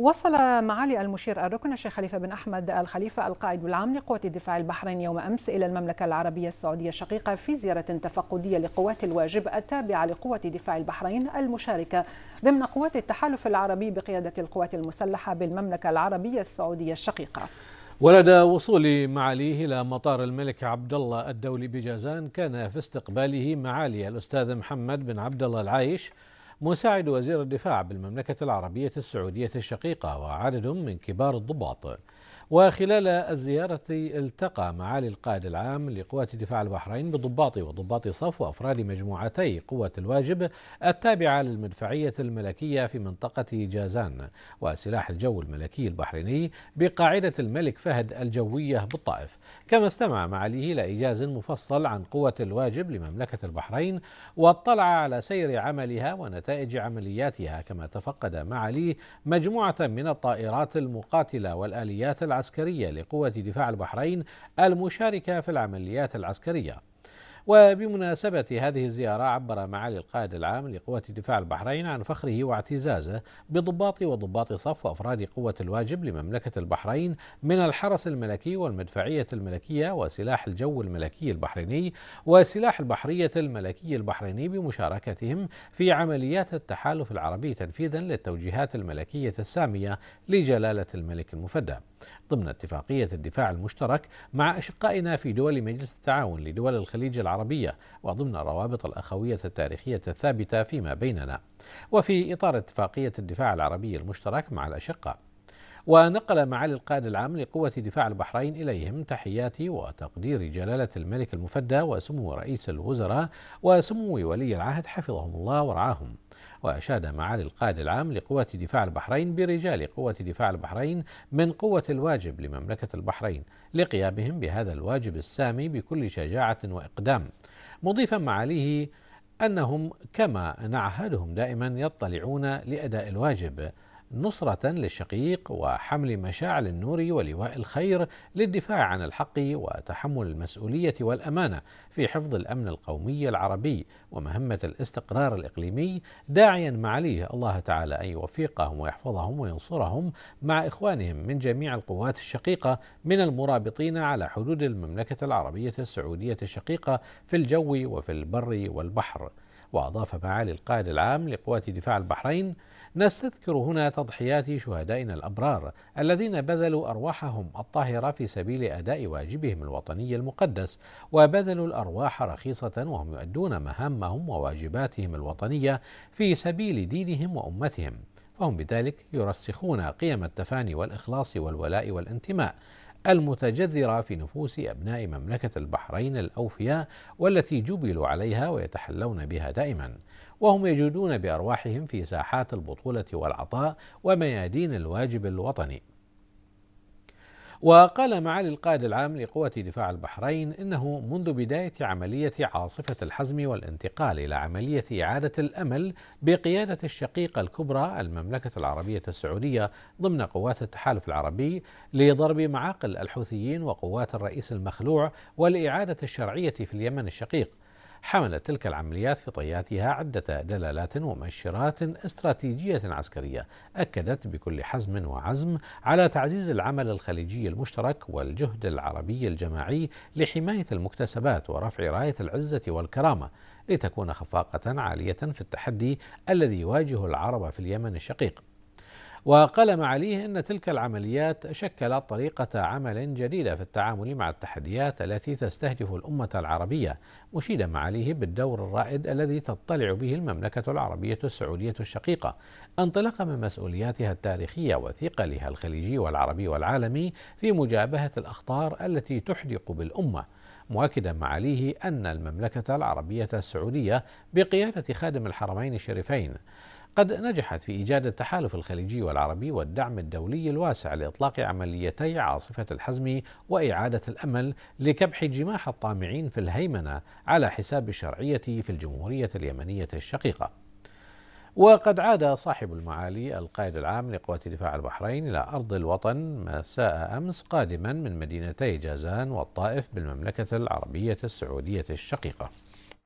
وصل معالي المشير الركن الشيخ خليفه بن احمد الخليفه القائد العام لقوات الدفاع البحرين يوم امس الى المملكه العربيه السعوديه الشقيقه في زياره تفقديه لقوات الواجب التابعه لقوات دفاع البحرين المشاركه ضمن قوات التحالف العربي بقياده القوات المسلحه بالمملكه العربيه السعوديه الشقيقه. ولدى وصول معاليه إلى مطار الملك عبد الله الدولي بجازان كان في استقباله معالي الأستاذ محمد بن عبد الله العايش مساعد وزير الدفاع بالمملكة العربية السعودية الشقيقة وعدد من كبار الضباط وخلال الزيارة التقى معالي القائد العام لقوات دفاع البحرين بضباط وضباط صف وأفراد مجموعتي قوة الواجب التابعة للمدفعية الملكية في منطقة جازان وسلاح الجو الملكي البحريني بقاعدة الملك فهد الجوية بالطائف كما استمع معاليه إلى إيجاز مفصل عن قوة الواجب لمملكة البحرين واطلع على سير عملها ونتائج عملياتها كما تفقد معاليه مجموعة من الطائرات المقاتلة والآليات العسكرية العسكرية لقوة دفاع البحرين المشاركة في العمليات العسكرية وبمناسبة هذه الزيارة عبر معالي القائد العام لقوة دفاع البحرين عن فخره واعتزازه بضباط وضباط صف وأفراد قوة الواجب لمملكة البحرين من الحرس الملكي والمدفعية الملكية وسلاح الجو الملكي البحريني وسلاح البحرية الملكي البحريني بمشاركتهم في عمليات التحالف العربي تنفيذا للتوجيهات الملكية السامية لجلالة الملك المفدى ضمن اتفاقية الدفاع المشترك مع أشقائنا في دول مجلس التعاون لدول الخليج العربية وضمن الروابط الأخوية التاريخية الثابتة فيما بيننا وفي إطار اتفاقية الدفاع العربي المشترك مع الأشقاء ونقل معالي القائد العام لقوة دفاع البحرين إليهم تحياتي وتقدير جلالة الملك المفدى وسمو رئيس الوزراء وسمو ولي العهد حفظهم الله ورعاهم وأشاد معالي القائد العام لقوات دفاع البحرين برجال قوة دفاع البحرين من قوة الواجب لمملكة البحرين لقيامهم بهذا الواجب السامي بكل شجاعة وإقدام مضيفا معاليه أنهم كما نعهدهم دائما يطلعون لأداء الواجب نصرة للشقيق وحمل مشاعل النور ولواء الخير للدفاع عن الحق وتحمل المسؤولية والأمانة في حفظ الأمن القومي العربي ومهمة الاستقرار الإقليمي داعيا معاليه الله تعالى أن يوفقهم ويحفظهم وينصرهم مع إخوانهم من جميع القوات الشقيقة من المرابطين على حدود المملكة العربية السعودية الشقيقة في الجو وفي البر والبحر وأضاف معالي القائد العام لقوات دفاع البحرين نستذكر هنا تضحيات شهدائنا الأبرار الذين بذلوا أرواحهم الطاهرة في سبيل أداء واجبهم الوطني المقدس وبذلوا الأرواح رخيصة وهم يؤدون مهامهم وواجباتهم الوطنية في سبيل دينهم وأمتهم فهم بذلك يرسخون قيم التفاني والإخلاص والولاء والانتماء المتجذرة في نفوس أبناء مملكة البحرين الأوفياء والتي جبلوا عليها ويتحلون بها دائما وهم يجودون بأرواحهم في ساحات البطولة والعطاء وميادين الواجب الوطني وقال معالي القائد العام لقوات دفاع البحرين انه منذ بدايه عمليه عاصفه الحزم والانتقال الى عمليه اعاده الامل بقياده الشقيقه الكبرى المملكه العربيه السعوديه ضمن قوات التحالف العربي لضرب معاقل الحوثيين وقوات الرئيس المخلوع والاعاده الشرعيه في اليمن الشقيق حملت تلك العمليات في طياتها عدة دلالات ومؤشرات استراتيجية عسكرية أكدت بكل حزم وعزم على تعزيز العمل الخليجي المشترك والجهد العربي الجماعي لحماية المكتسبات ورفع راية العزة والكرامة لتكون خفاقة عالية في التحدي الذي يواجه العرب في اليمن الشقيق وقال معاليه أن تلك العمليات شكلت طريقة عمل جديدة في التعامل مع التحديات التي تستهدف الأمة العربية مشيدا معاليه بالدور الرائد الذي تطلع به المملكة العربية السعودية الشقيقة انطلاقا من مسؤولياتها التاريخية وثقلها الخليجي والعربي والعالمي في مجابهة الأخطار التي تحدق بالأمة مؤكدا معاليه أن المملكة العربية السعودية بقيادة خادم الحرمين الشريفين قد نجحت في إيجاد التحالف الخليجي والعربي والدعم الدولي الواسع لإطلاق عمليتي عاصفة الحزم وإعادة الأمل لكبح جماح الطامعين في الهيمنة على حساب الشرعية في الجمهورية اليمنية الشقيقة. وقد عاد صاحب المعالي القائد العام لقوات دفاع البحرين إلى أرض الوطن مساء أمس قادما من مدينتي جازان والطائف بالمملكة العربية السعودية الشقيقة.